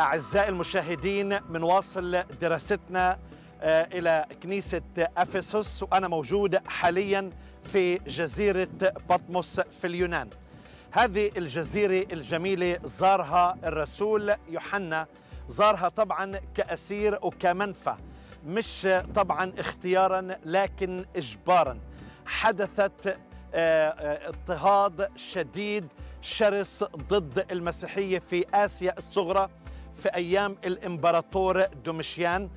أعزائي المشاهدين من واصل دراستنا آه، إلى كنيسة أفسس وأنا موجود حاليا في جزيرة بطمس في اليونان هذه الجزيرة الجميلة زارها الرسول يوحنا زارها طبعا كأسير وكمنفى مش طبعا اختيارا لكن إجبارا حدثت آه، آه، اضطهاد شديد شرس ضد المسيحية في آسيا الصغرى في أيام الإمبراطور دومشيان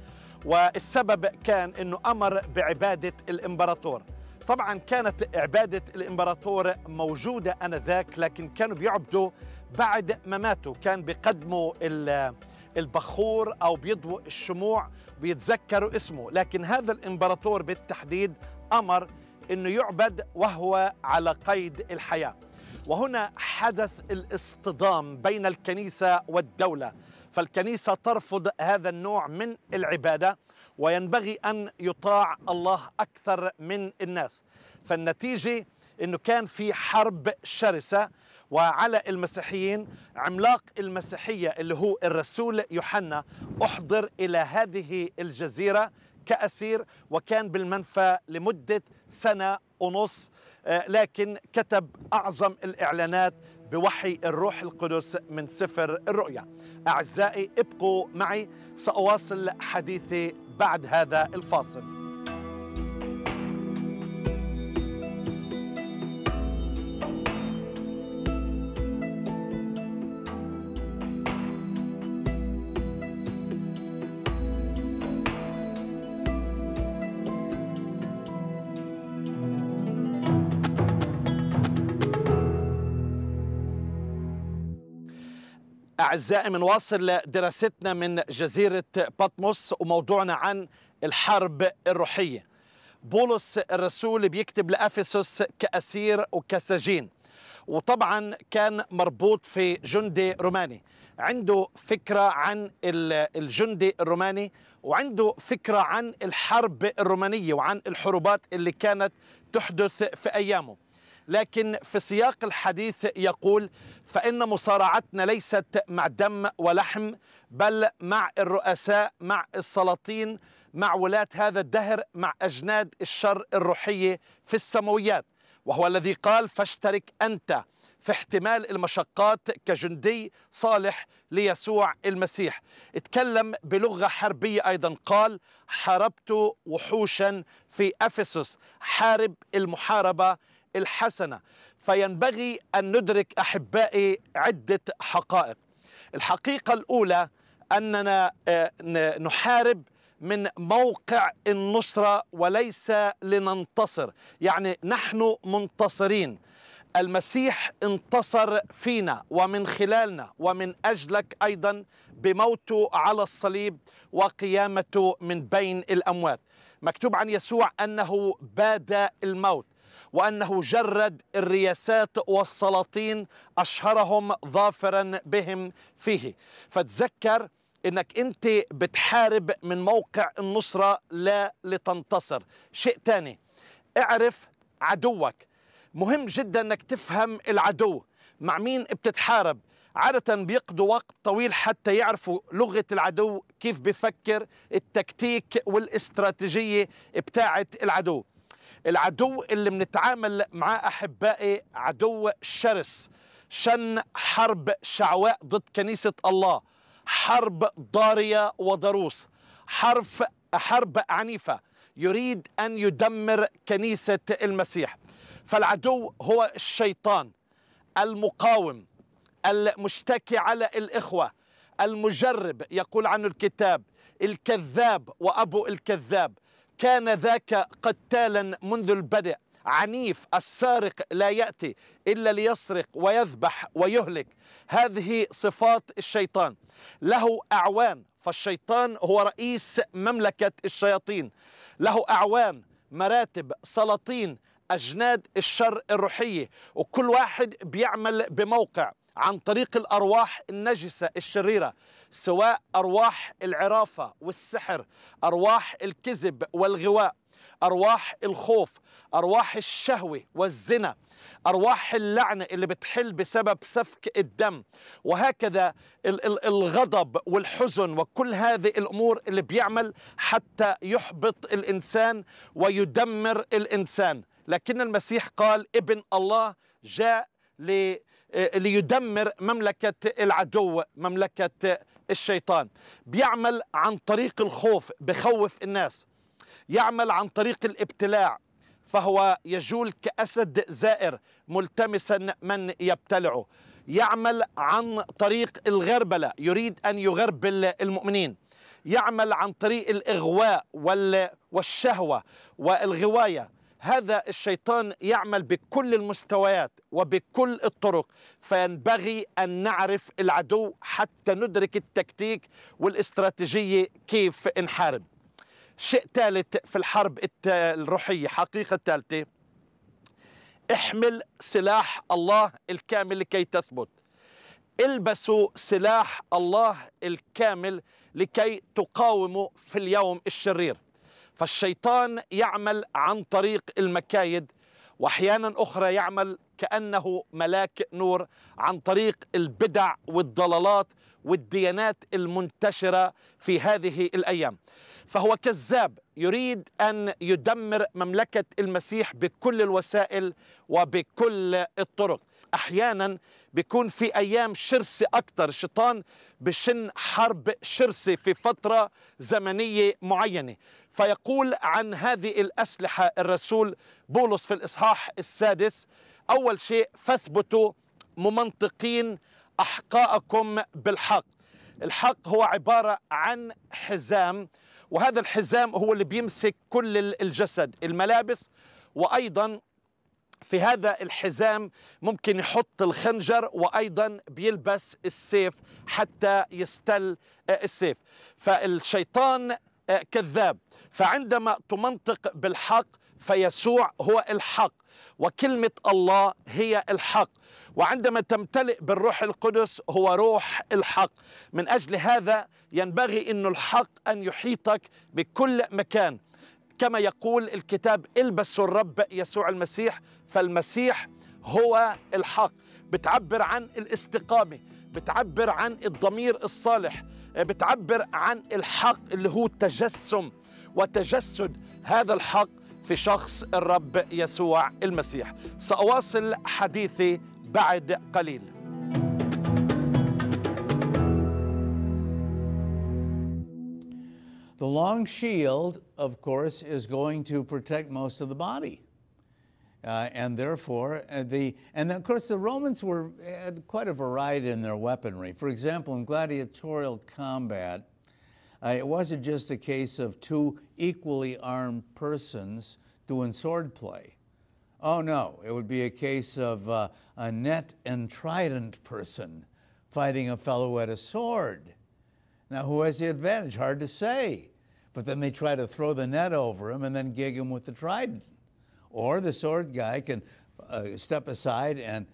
والسبب كان أنه أمر بعبادة الإمبراطور طبعا كانت عبادة الإمبراطور موجودة أنذاك لكن كانوا بيعبدوا بعد مماته كان بيقدموا البخور أو بيضووا الشموع بيتذكروا اسمه لكن هذا الإمبراطور بالتحديد أمر أنه يعبد وهو على قيد الحياة وهنا حدث الاصطدام بين الكنيسة والدولة فالكنيسة ترفض هذا النوع من العبادة وينبغي أن يطاع الله أكثر من الناس فالنتيجة أنه كان في حرب شرسة وعلى المسيحيين عملاق المسيحية اللي هو الرسول يوحنا أحضر إلى هذه الجزيرة كأسير وكان بالمنفى لمدة سنة ونص آه، لكن كتب أعظم الإعلانات بوحي الروح القدس من سفر الرؤيا أعزائي ابقوا معي سأواصل حديثي بعد هذا الفاصل أعزائي منواصل دراستنا من جزيرة بطمس وموضوعنا عن الحرب الروحية بولس الرسول بيكتب لأفسس كأسير وكسجين وطبعا كان مربوط في جندي روماني عنده فكرة عن الجندي الروماني وعنده فكرة عن الحرب الرومانية وعن الحروبات اللي كانت تحدث في أيامه لكن في سياق الحديث يقول فإن مصارعتنا ليست مع دم ولحم بل مع الرؤساء مع السلاطين مع ولاة هذا الدهر مع أجناد الشر الروحية في السماويات وهو الذي قال فاشترك أنت في احتمال المشقات كجندي صالح ليسوع المسيح اتكلم بلغة حربية أيضا قال حاربت وحوشا في أفسس حارب المحاربة الحسنه فينبغي ان ندرك احبائي عده حقائق الحقيقه الاولى اننا آه، نحارب من موقع النصره وليس لننتصر يعني نحن منتصرين المسيح انتصر فينا ومن خلالنا ومن اجلك ايضا بموته على الصليب وقيامته من بين الاموات مكتوب عن يسوع انه باد الموت وأنه جرد الرياسات والسلاطين أشهرهم ظافرا بهم فيه فتذكر انك انت بتحارب من موقع النصرة لا لتنتصر شيء ثاني اعرف عدوك مهم جدا انك تفهم العدو مع مين بتتحارب عادة بيقضوا وقت طويل حتى يعرفوا لغة العدو كيف بيفكر التكتيك والاستراتيجية بتاعة العدو العدو اللي بنتعامل معاه أحبائي عدو شرس شن حرب شعواء ضد كنيسة الله حرب ضارية وضروس حرف حرب عنيفة يريد أن يدمر كنيسة المسيح فالعدو هو الشيطان المقاوم المشتكي على الإخوة المجرب يقول عنه الكتاب الكذاب وأبو الكذاب كان ذاك قتالا منذ البدء عنيف السارق لا ياتي الا ليسرق ويذبح ويهلك هذه صفات الشيطان له اعوان فالشيطان هو رئيس مملكه الشياطين له اعوان مراتب سلاطين اجناد الشر الروحيه وكل واحد بيعمل بموقع عن طريق الأرواح النجسة الشريرة سواء أرواح العرافة والسحر أرواح الكذب والغواء أرواح الخوف أرواح الشهوة والزنا أرواح اللعنة اللي بتحل بسبب سفك الدم وهكذا الغضب والحزن وكل هذه الأمور اللي بيعمل حتى يحبط الإنسان ويدمر الإنسان لكن المسيح قال ابن الله جاء لي آه، ليدمر مملكة العدو مملكة الشيطان بيعمل عن طريق الخوف بخوف الناس يعمل عن طريق الابتلاع فهو يجول كأسد زائر ملتمسا من يبتلعه يعمل عن طريق الغربلة يريد أن يغربل المؤمنين يعمل عن طريق الإغواء والشهوة والغواية هذا الشيطان يعمل بكل المستويات وبكل الطرق فينبغي أن نعرف العدو حتى ندرك التكتيك والاستراتيجية كيف نحارب شيء ثالث في الحرب الروحية حقيقة ثالثة احمل سلاح الله الكامل لكي تثبت البسوا سلاح الله الكامل لكي تقاوموا في اليوم الشرير فالشيطان يعمل عن طريق المكايد واحيانا اخرى يعمل كانه ملاك نور عن طريق البدع والضلالات والديانات المنتشره في هذه الايام فهو كذاب يريد ان يدمر مملكه المسيح بكل الوسائل وبكل الطرق احيانا بيكون في ايام شرسه اكثر الشيطان بشن حرب شرسه في فتره زمنيه معينه فيقول عن هذه الاسلحه الرسول بولس في الاصحاح السادس اول شيء فاثبتوا ممنطقين احقاءكم بالحق الحق هو عباره عن حزام وهذا الحزام هو اللي بيمسك كل الجسد الملابس وايضا في هذا الحزام ممكن يحط الخنجر وايضا بيلبس السيف حتى يستل آه، السيف فالشيطان آه، كذاب فعندما تمنطق بالحق فيسوع هو الحق وكلمه الله هي الحق وعندما تمتلئ بالروح القدس هو روح الحق من اجل هذا ينبغي ان الحق ان يحيطك بكل مكان كما يقول الكتاب البسوا الرب يسوع المسيح فالمسيح هو الحق بتعبر عن الاستقامه بتعبر عن الضمير الصالح بتعبر عن الحق اللي هو تجسم وتجسد هذا الحق في شخص الرب يسوع المسيح ساواصل حديثي بعد قليل The long shield, of course, is going to protect most of the body. Uh, and therefore, uh, the, and of course, the Romans were, had quite a variety in their weaponry. For example, in gladiatorial combat, uh, it wasn't just a case of two equally armed persons doing swordplay. Oh no, it would be a case of uh, a net and trident person fighting a fellow at a sword. Now, who has the advantage? Hard to say. But then they try to throw the net over him and then gig him with the trident. Or the sword guy can uh, step aside and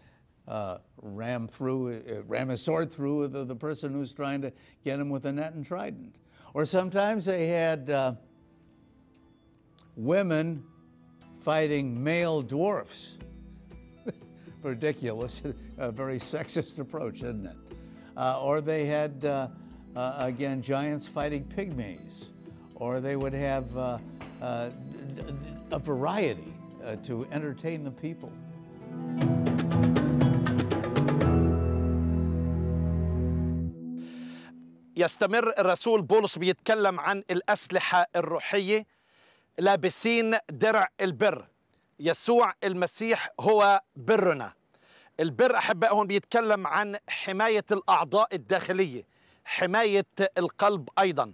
uh, ram through, uh, ram a sword through the, the, person who's trying to get him with a net and trident. Or sometimes they had uh, women fighting male dwarfs. Ridiculous, a very sexist approach, isn't it? Uh, or they had, uh, again, giants fighting pygmies. or they would have uh, uh, a variety uh, to entertain the people. يستمر الرسول بولس بيتكلم عن الأسلحة الروحية لابسين درع البر يسوع المسيح هو برنا البر أحباء هون بيتكلم عن حماية الأعضاء الداخلية حماية القلب أيضا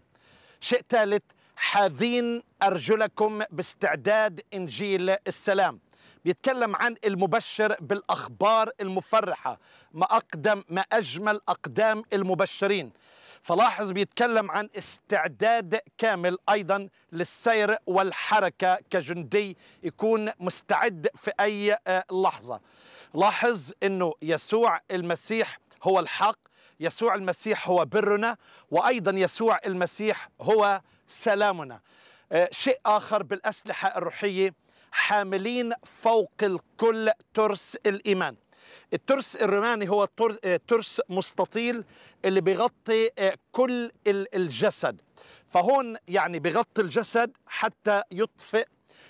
شيء ثالث حاذين أرجلكم باستعداد إنجيل السلام بيتكلم عن المبشر بالأخبار المفرحة ما أقدم ما أجمل أقدام المبشرين فلاحظ بيتكلم عن استعداد كامل أيضا للسير والحركة كجندي يكون مستعد في أي آه، لحظة لاحظ أنه يسوع المسيح هو الحق يسوع المسيح هو برنا وايضا يسوع المسيح هو سلامنا آه، شيء اخر بالاسلحه الروحيه حاملين فوق الكل ترس الايمان الترس الروماني هو آه، ترس مستطيل اللي بيغطي آه، كل الجسد فهون يعني بغطي الجسد حتى يطفئ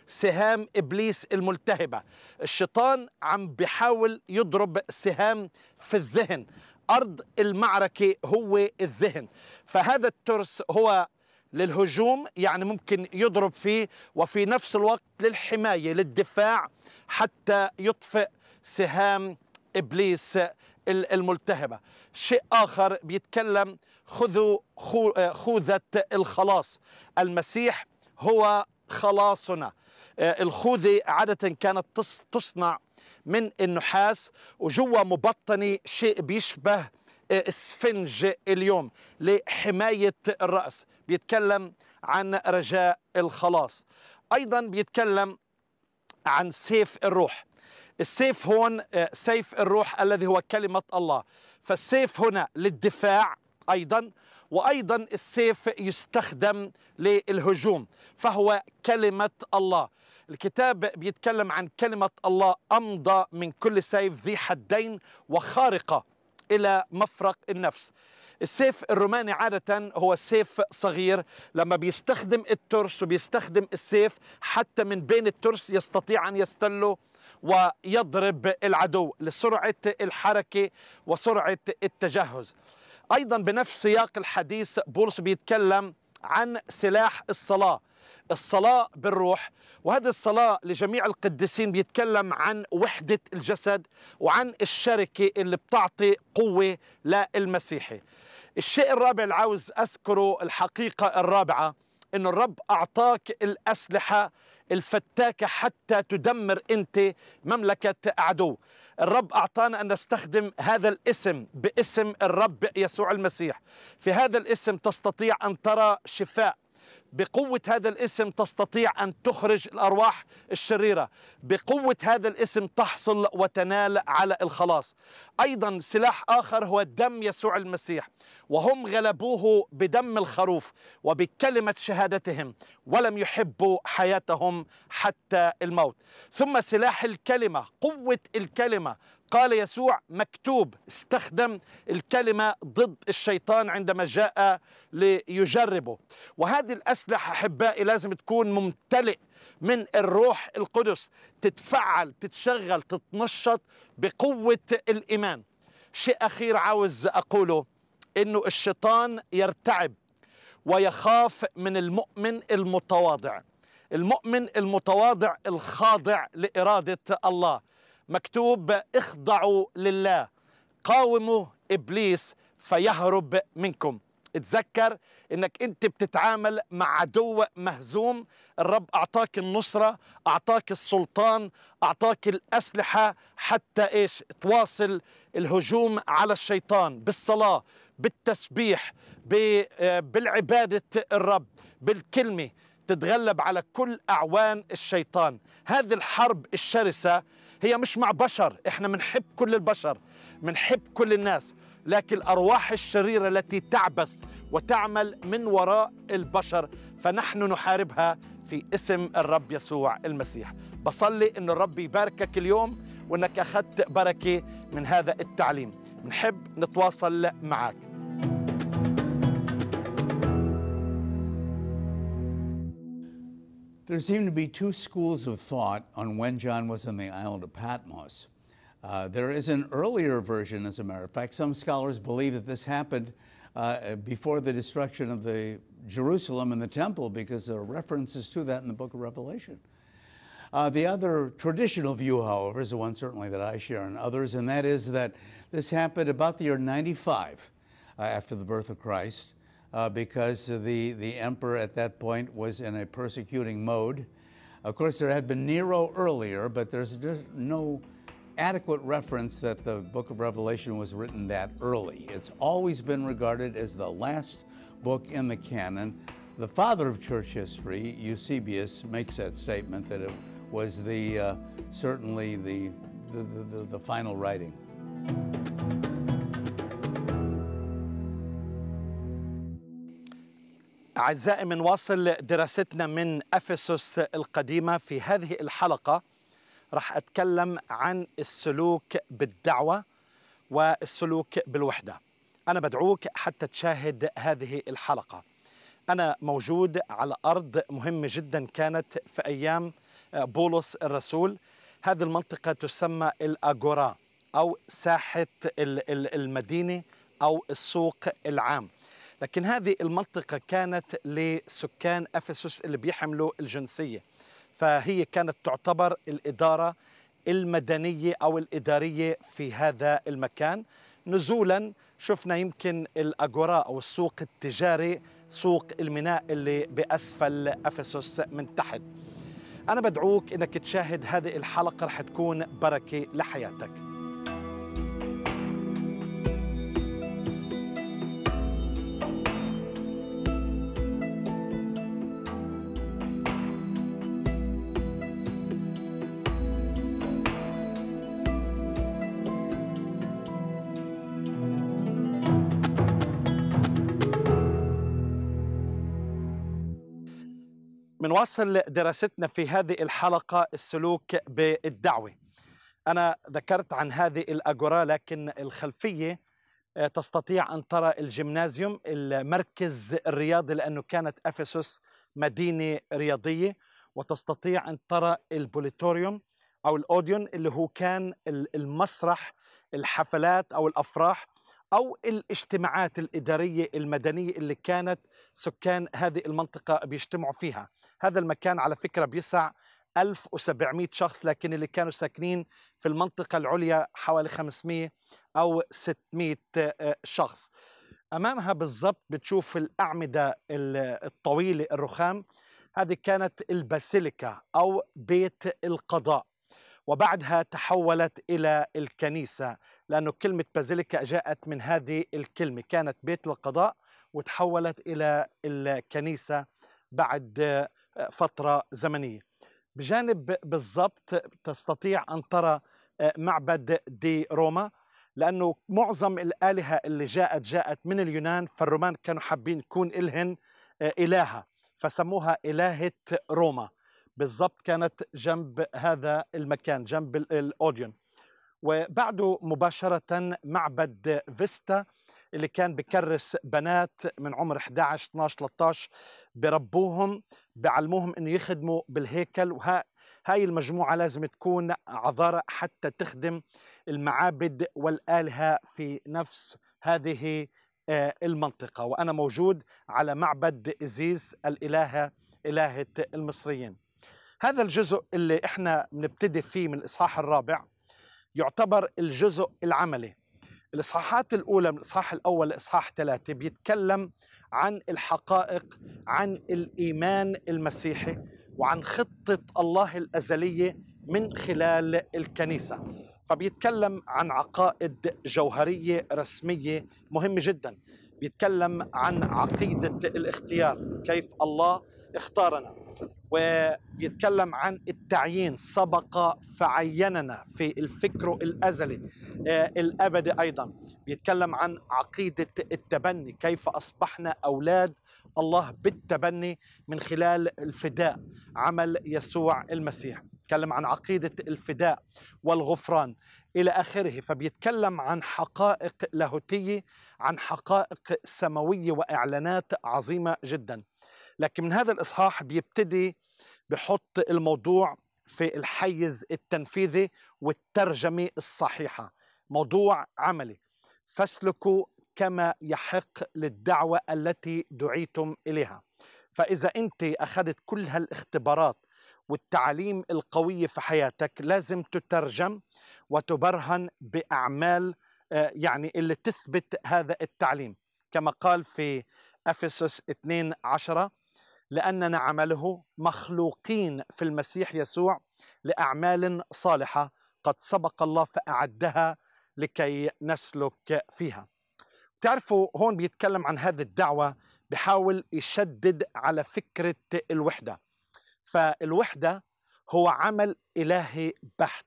سهام ابليس الملتهبه الشيطان عم بيحاول يضرب سهام في الذهن أرض المعركة هو الذهن فهذا الترس هو للهجوم يعني ممكن يضرب فيه وفي نفس الوقت للحماية للدفاع حتى يطفئ سهام إبليس الملتهبة شيء آخر بيتكلم خذوا خوذة الخلاص المسيح هو خلاصنا آه، الخوذة عادة كانت تصنع من النحاس وجوا مبطنه شيء بيشبه اسفنج آه، اليوم لحمايه الراس بيتكلم عن رجاء الخلاص ايضا بيتكلم عن سيف الروح السيف هون آه، سيف الروح الذي هو كلمه الله فالسيف هنا للدفاع ايضا وايضا السيف يستخدم للهجوم فهو كلمه الله الكتاب بيتكلم عن كلمة الله أمضى من كل سيف ذي حدين وخارقة إلى مفرق النفس السيف الروماني عادة هو سيف صغير لما بيستخدم الترس وبيستخدم السيف حتى من بين الترس يستطيع أن يستله ويضرب العدو لسرعة الحركة وسرعة التجهز أيضا بنفس سياق الحديث بولس بيتكلم عن سلاح الصلاة الصلاة بالروح وهذه الصلاة لجميع القديسين بيتكلم عن وحدة الجسد وعن الشركة اللي بتعطي قوة للمسيحي الشيء الرابع اللي عاوز أذكره الحقيقة الرابعة أن الرب أعطاك الأسلحة الفتاكة حتى تدمر أنت مملكة عدو الرب أعطانا أن نستخدم هذا الاسم باسم الرب يسوع المسيح في هذا الاسم تستطيع أن ترى شفاء بقوة هذا الاسم تستطيع أن تخرج الأرواح الشريرة بقوة هذا الاسم تحصل وتنال على الخلاص أيضا سلاح آخر هو دم يسوع المسيح وهم غلبوه بدم الخروف وبكلمة شهادتهم ولم يحبوا حياتهم حتى الموت ثم سلاح الكلمة قوة الكلمة قال يسوع مكتوب استخدم الكلمة ضد الشيطان عندما جاء ليجربه وهذه الأسلحة أحبائي لازم تكون ممتلئ من الروح القدس تتفعل تتشغل تتنشط بقوة الإيمان شيء أخير عاوز أقوله إنه الشيطان يرتعب ويخاف من المؤمن المتواضع المؤمن المتواضع الخاضع لإرادة الله مكتوب اخضعوا لله قاوموا إبليس فيهرب منكم اتذكر انك انت بتتعامل مع عدو مهزوم الرب اعطاك النصرة اعطاك السلطان اعطاك الاسلحة حتى ايش تواصل الهجوم على الشيطان بالصلاة بالتسبيح آه، بالعبادة الرب بالكلمة تتغلب على كل اعوان الشيطان هذه الحرب الشرسة هي مش مع بشر احنا بنحب كل البشر بنحب كل الناس لكن الارواح الشريره التي تعبث وتعمل من وراء البشر فنحن نحاربها في اسم الرب يسوع المسيح بصلي ان الرب يباركك اليوم وانك اخذت بركه من هذا التعليم بنحب نتواصل معك There seem to be two schools of thought on when John was on the island of Patmos. Uh, there is an earlier version, as a matter of fact. Some scholars believe that this happened uh, before the destruction of the Jerusalem and the temple because there are references to that in the book of Revelation. Uh, the other traditional view, however, is the one certainly that I share and others, and that is that this happened about the year 95 uh, after the birth of Christ uh, because the, the emperor at that point was in a persecuting mode. Of course, there had been Nero earlier, but there's no adequate reference that the book of Revelation was written that early. It's always been regarded as the last book in the canon. The father of church history, Eusebius, makes that statement that it was the, uh, certainly the, the, the, the final writing. أعزائي من واصل دراستنا من أفسس القديمة في هذه الحلقة راح أتكلم عن السلوك بالدعوة والسلوك بالوحدة أنا بدعوك حتى تشاهد هذه الحلقة أنا موجود على أرض مهمة جدا كانت في أيام آه، بولس الرسول هذه المنطقة تسمى الأغورا أو ساحة المدينة أو السوق العام لكن هذه المنطقة كانت لسكان أفسس اللي بيحملوا الجنسية فهي كانت تعتبر الإدارة المدنية أو الإدارية في هذا المكان نزولا شفنا يمكن الأجوراء أو السوق التجاري سوق الميناء اللي بأسفل أفسس من تحت أنا بدعوك أنك تشاهد هذه الحلقة رح تكون بركة لحياتك منواصل دراستنا في هذه الحلقة السلوك بالدعوة أنا ذكرت عن هذه الأجورا لكن الخلفية آه، تستطيع أن ترى الجيمنازيوم المركز الرياضي لأنه كانت أفسس مدينة رياضية وتستطيع أن ترى البوليتوريوم أو الأوديون اللي هو كان المسرح الحفلات أو الأفراح أو الاجتماعات الإدارية المدنية اللي كانت سكان هذه المنطقة بيجتمعوا فيها هذا المكان على فكرة بيسع 1700 شخص لكن اللي كانوا ساكنين في المنطقة العليا حوالي 500 أو 600 آه، شخص أمامها بالضبط بتشوف الأعمدة الطويلة الرخام هذه كانت الباسيليكا أو بيت القضاء وبعدها تحولت إلى الكنيسة لأنه كلمة بازيليكا جاءت من هذه الكلمة كانت بيت القضاء وتحولت إلى الكنيسة بعد فترة زمنية بجانب بالضبط تستطيع أن ترى آه، معبد دي روما لأنه معظم الآلهة اللي جاءت جاءت من اليونان فالرومان كانوا حابين يكون إلهن آه، إلهة فسموها إلهة روما بالضبط كانت جنب هذا المكان جنب الأوديون وبعده مباشرة معبد فيستا اللي كان بكرس بنات من عمر 11 12 13 بربوهم بعلموهم انه يخدموا بالهيكل وها هاي المجموعة لازم تكون عذارة حتى تخدم المعابد والآلهة في نفس هذه آه، المنطقة وأنا موجود على معبد إزيز الإلهة إلهة المصريين هذا الجزء اللي إحنا بنبتدي فيه من الإصحاح الرابع يعتبر الجزء العملي الإصحاحات الأولى من الإصحاح الأول لإصحاح ثلاثة بيتكلم عن الحقائق عن الإيمان المسيحي وعن خطة الله الأزلية من خلال الكنيسة فبيتكلم عن عقائد جوهرية رسمية مهمة جدا بيتكلم عن عقيدة الاختيار كيف الله اختارنا وبيتكلم عن التعيين سبق فعيننا في الفكر الأزلي آه، الأبدي أيضا بيتكلم عن عقيدة التبني كيف أصبحنا أولاد الله بالتبني من خلال الفداء عمل يسوع المسيح تكلم عن عقيدة الفداء والغفران إلى آخره فبيتكلم عن حقائق لاهوتية عن حقائق سماوية وإعلانات عظيمة جدا لكن من هذا الإصحاح بيبتدي بحط الموضوع في الحيز التنفيذي والترجمة الصحيحة موضوع عملي فاسلكوا كما يحق للدعوة التي دعيتم إليها فإذا أنت أخذت كل هالاختبارات والتعليم القوية في حياتك لازم تترجم وتبرهن بأعمال آه، يعني اللي تثبت هذا التعليم كما قال في أفسس 2 10 لأننا عمله مخلوقين في المسيح يسوع لأعمال صالحة قد سبق الله فأعدها لكي نسلك فيها تعرفوا هون بيتكلم عن هذه الدعوة بحاول يشدد على فكرة الوحدة فالوحدة هو عمل إلهي بحت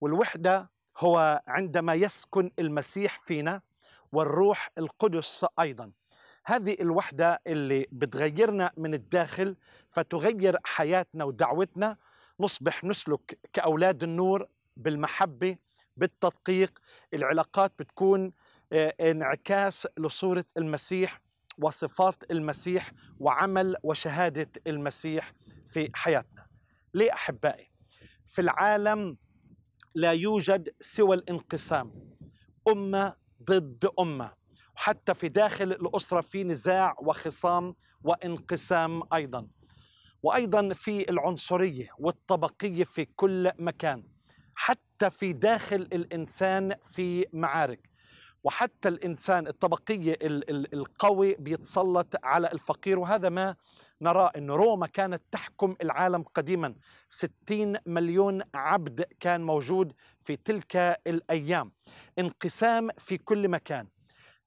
والوحدة هو عندما يسكن المسيح فينا والروح القدس أيضا هذه الوحدة اللي بتغيرنا من الداخل فتغير حياتنا ودعوتنا نصبح نسلك كأولاد النور بالمحبة بالتدقيق العلاقات بتكون آه، انعكاس لصورة المسيح وصفات المسيح وعمل وشهادة المسيح في حياتنا ليه أحبائي في العالم لا يوجد سوى الانقسام أمة ضد أمة حتى في داخل الأسرة في نزاع وخصام وانقسام أيضا وأيضا في العنصرية والطبقية في كل مكان حتى في داخل الإنسان في معارك وحتى الإنسان الطبقية القوي بيتسلط على الفقير وهذا ما نرى أن روما كانت تحكم العالم قديما 60 مليون عبد كان موجود في تلك الأيام انقسام في كل مكان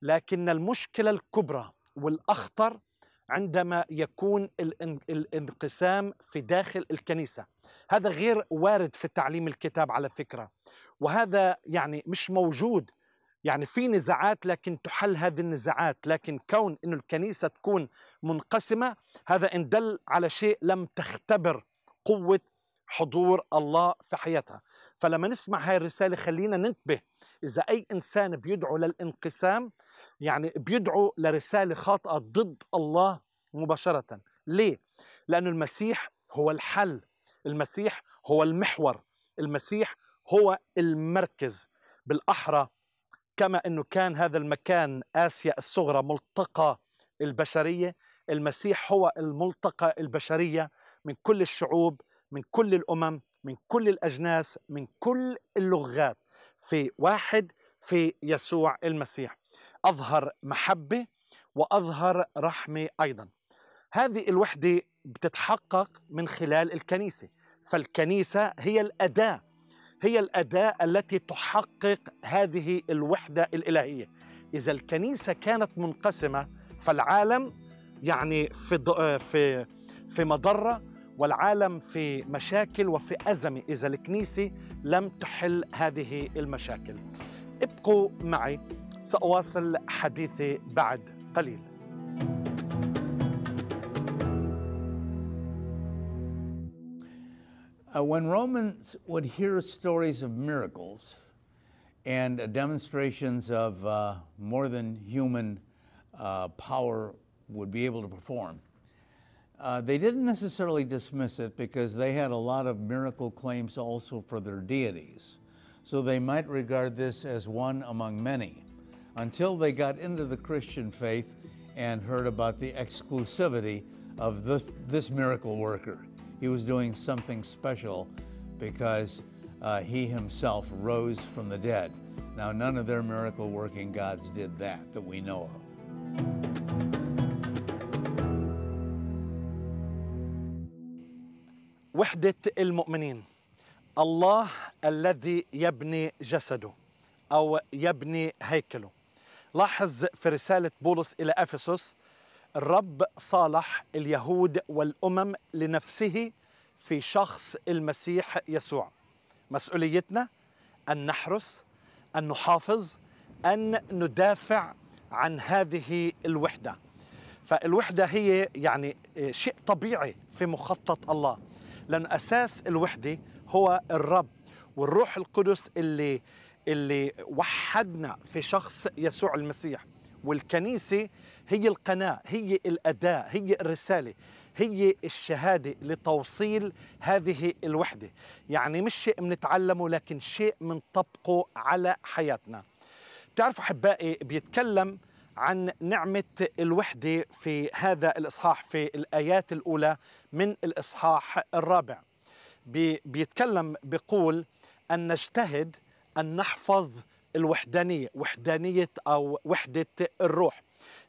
لكن المشكلة الكبرى والأخطر عندما يكون الانقسام في داخل الكنيسة هذا غير وارد في تعليم الكتاب على فكرة وهذا يعني مش موجود يعني في نزاعات لكن تحل هذه النزاعات لكن كون أن الكنيسة تكون منقسمة هذا إن دل على شيء لم تختبر قوة حضور الله في حياتها فلما نسمع هاي الرسالة خلينا ننتبه إذا أي إنسان بيدعو للانقسام يعني بيدعوا لرسالة خاطئة ضد الله مباشرة ليه؟ لأن المسيح هو الحل المسيح هو المحور المسيح هو المركز بالأحرى كما أنه كان هذا المكان آسيا الصغرى ملتقى البشرية المسيح هو الملتقى البشرية من كل الشعوب من كل الأمم من كل الأجناس من كل اللغات في واحد في يسوع المسيح أظهر محبة وأظهر رحمة أيضا هذه الوحدة بتتحقق من خلال الكنيسة فالكنيسة هي الأداة هي الأداة التي تحقق هذه الوحدة الإلهية إذا الكنيسة كانت منقسمة فالعالم يعني في في في مضرة والعالم في مشاكل وفي أزمة إذا الكنيسة لم تحل هذه المشاكل ابقوا معي سأواصل حديثي بعد قليل Uh, when Romans would hear stories of miracles and uh, demonstrations of uh, more than human uh, power would be able to perform, uh, they didn't necessarily dismiss it because they had a lot of miracle claims also for their deities. So they might regard this as one among many until they got into the Christian faith and heard about the exclusivity of the, this miracle worker. He was doing something special because uh, he himself rose from the dead. Now, none of their miracle working gods did that, that we know of. وحدة المؤمنين الله الذي يبني جسده أو يبني هيكله لاحظ في رسالة بولس إلى أفسس الرب صالح اليهود والأمم لنفسه في شخص المسيح يسوع مسؤوليتنا أن نحرس أن نحافظ أن ندافع عن هذه الوحدة فالوحدة هي يعني شيء طبيعي في مخطط الله لأن أساس الوحدة هو الرب والروح القدس اللي اللي وحدنا في شخص يسوع المسيح والكنيسة هي القناة هي الأداة هي الرسالة هي الشهادة لتوصيل هذه الوحدة يعني مش شيء بنتعلمه لكن شيء بنطبقه على حياتنا تعرفوا أحبائي بيتكلم عن نعمة الوحدة في هذا الإصحاح في الآيات الأولى من الإصحاح الرابع بيتكلم بيقول أن نجتهد أن نحفظ الوحدانية وحدانية أو وحدة الروح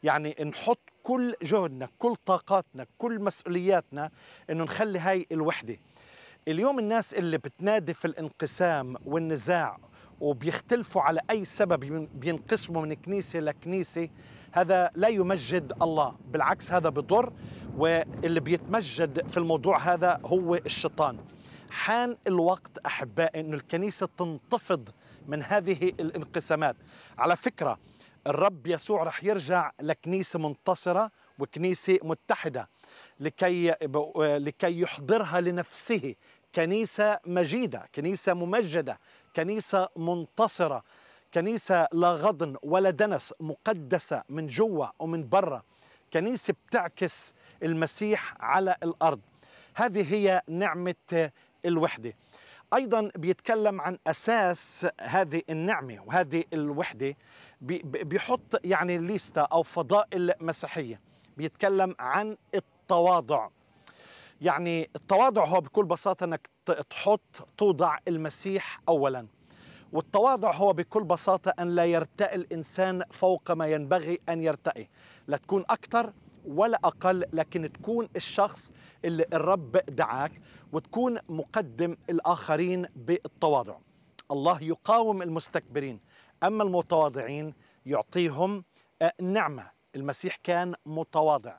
يعني نحط كل جهدنا كل طاقاتنا كل مسؤولياتنا أنه نخلي هاي الوحدة اليوم الناس اللي بتنادي في الانقسام والنزاع وبيختلفوا على أي سبب بينقسموا من كنيسة لكنيسة هذا لا يمجد الله بالعكس هذا بضر واللي بيتمجد في الموضوع هذا هو الشيطان حان الوقت أحبائي أن الكنيسة تنتفض من هذه الانقسامات على فكرة الرب يسوع رح يرجع لكنيسة منتصرة وكنيسة متحدة لكي, لكي يحضرها لنفسه كنيسة مجيدة كنيسة ممجدة كنيسة منتصرة كنيسة لا غضن ولا دنس مقدسة من جوا ومن برا كنيسة بتعكس المسيح على الأرض هذه هي نعمة الوحده ايضا بيتكلم عن اساس هذه النعمه وهذه الوحده بيحط يعني ليستا او فضائل مسيحيه بيتكلم عن التواضع يعني التواضع هو بكل بساطه انك تحط توضع المسيح اولا والتواضع هو بكل بساطه ان لا يرتقي الانسان فوق ما ينبغي ان يرتقي لا تكون اكثر ولا اقل لكن تكون الشخص اللي الرب دعاك وتكون مقدم الآخرين بالتواضع الله يقاوم المستكبرين أما المتواضعين يعطيهم آه، نعمة المسيح كان متواضع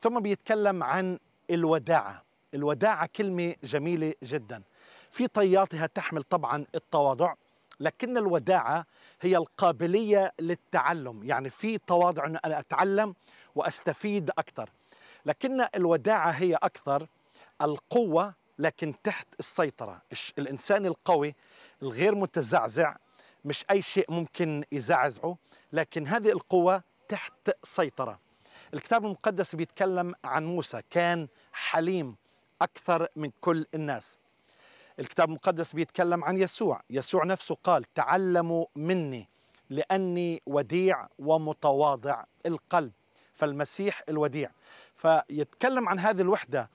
ثم بيتكلم عن الوداعة الوداعة كلمة جميلة جدا في طياتها تحمل طبعا التواضع لكن الوداعة هي القابلية للتعلم يعني في تواضع أن أنا أتعلم وأستفيد أكثر لكن الوداعة هي أكثر القوة لكن تحت السيطرة الإنسان القوي الغير متزعزع مش أي شيء ممكن يزعزعه لكن هذه القوة تحت سيطرة الكتاب المقدس بيتكلم عن موسى كان حليم أكثر من كل الناس الكتاب المقدس بيتكلم عن يسوع يسوع نفسه قال تعلموا مني لأني وديع ومتواضع القلب فالمسيح الوديع فيتكلم عن هذه الوحدة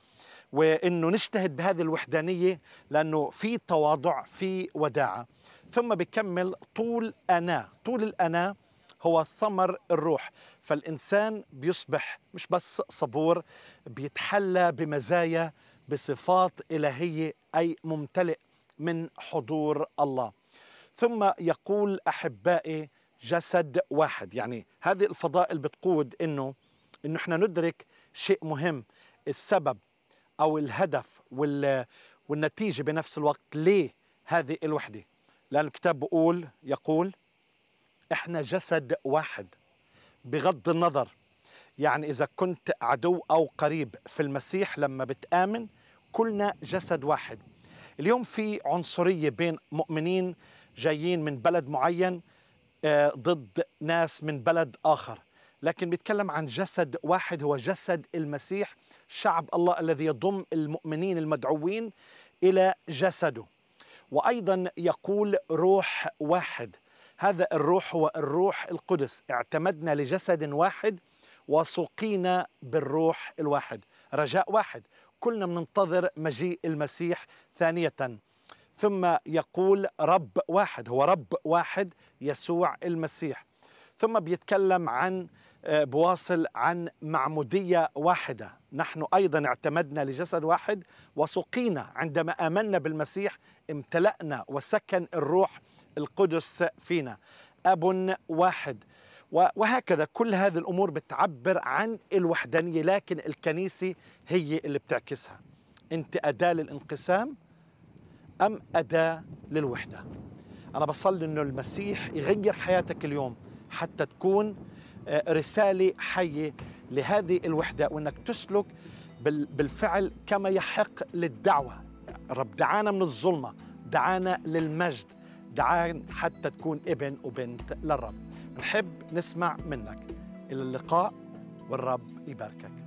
وانه نجتهد بهذه الوحدانيه لانه في تواضع في وداعه ثم بكمل طول انا طول الانا هو ثمر الروح فالانسان بيصبح مش بس صبور بيتحلى بمزايا بصفات الهيه اي ممتلئ من حضور الله ثم يقول احبائي جسد واحد يعني هذه الفضائل بتقود انه انه احنا ندرك شيء مهم السبب او الهدف وال والنتيجه بنفس الوقت ليه هذه الوحده لان الكتاب بقول يقول احنا جسد واحد بغض النظر يعني اذا كنت عدو او قريب في المسيح لما بتامن كلنا جسد واحد اليوم في عنصريه بين مؤمنين جايين من بلد معين آه، ضد ناس من بلد اخر لكن بيتكلم عن جسد واحد هو جسد المسيح شعب الله الذي يضم المؤمنين المدعوين الى جسده وايضا يقول روح واحد هذا الروح هو الروح القدس اعتمدنا لجسد واحد وسقينا بالروح الواحد رجاء واحد كلنا بننتظر مجيء المسيح ثانيه ثم يقول رب واحد هو رب واحد يسوع المسيح ثم بيتكلم عن آه، بواصل عن معمودية واحدة نحن أيضا اعتمدنا لجسد واحد وسقينا عندما آمنا بالمسيح امتلأنا وسكن الروح القدس فينا أب واحد وهكذا كل هذه الأمور بتعبر عن الوحدانية لكن الكنيسة هي اللي بتعكسها أنت أداة للانقسام أم أداة للوحدة أنا بصلي أنه المسيح يغير حياتك اليوم حتى تكون رسالة حية لهذه الوحدة وأنك تسلك بالفعل كما يحق للدعوة رب دعانا من الظلمة دعانا للمجد دعانا حتى تكون ابن وبنت للرب نحب نسمع منك إلى اللقاء والرب يباركك